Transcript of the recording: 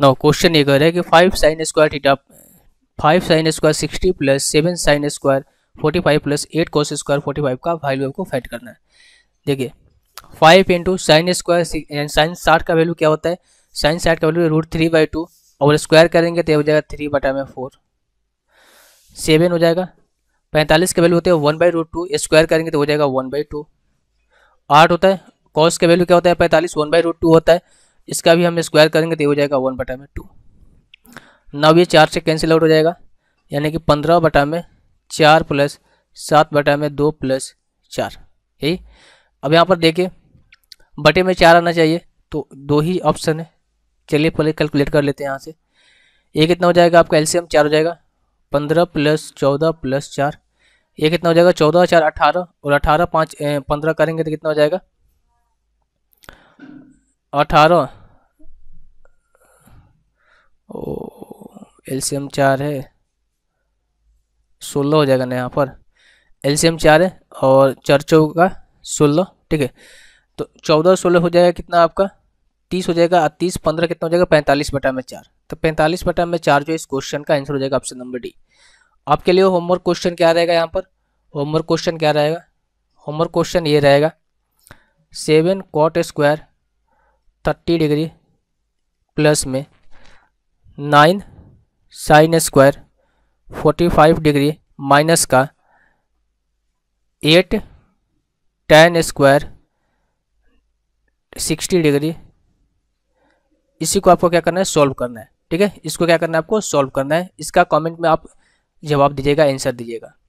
no question ये कह रहा है कि five sine square theta five sine square sixty plus seven sine square forty five plus eight cos square forty five का value आपको find करना है देखिए five into sine square sine साठ का वैल्यू क्या होता है साइन साठ का value root three by two और स्क्वायर करेंगे तो हो जाएगा थ्री बटा में फोर सेवन हो जाएगा पैंतालीस का वैल्यू होता है one by root two square करेंगे तो हो जाएगा वन बाई टू आठ होता है कॉस का वैल्यू क्या होता है पैंतालीस वन बाई रूट टू होता है इसका भी हम स्क्वायर करेंगे तो हो जाएगा वन बटा में टू नव ये चार से कैंसिल आउट हो जाएगा यानी कि पंद्रह बटा में चार प्लस सात बटा में दो प्लस चार यही अब यहाँ पर देखिए बटे में चार आना चाहिए तो दो ही ऑप्शन है चलिए पहले कैलकुलेट कर लेते हैं यहाँ से ये कितना हो जाएगा आपका एलसीएम चार हो जाएगा पंद्रह प्लस चौदह प्लस चार ये कितना हो जाएगा चौदह चार अठारह और अठारह पाँच पंद्रह करेंगे तो कितना हो जाएगा अठारह ओ एलसीएम चार है सोलह हो जाएगा ना यहाँ पर एलसीएम चार है और चार का सोलह ठीक है तो चौदह सोलह हो जाएगा कितना आपका तीस हो जाएगा तीस पंद्रह कितना हो जाएगा पैंतालीस बटा में चार तो पैंतालीस बटा में चार जो इस क्वेश्चन का आंसर हो जाएगा ऑप्शन नंबर डी आपके लिए होमवर्क क्वेश्चन क्या रहेगा यहाँ पर होमवर्क क्वेश्चन क्या रहेगा होमवर्क क्वेश्चन ये रहेगा seven cot square thirty degree plus में nine sine square forty five degree minus का eight tan square sixty degree इसी को आपको क्या करना है सॉल्व करना है ठीक है इसको क्या करना है आपको सॉल्व करना है इसका कमेंट में आप जवाब दीजिएगा आंसर दीजिएगा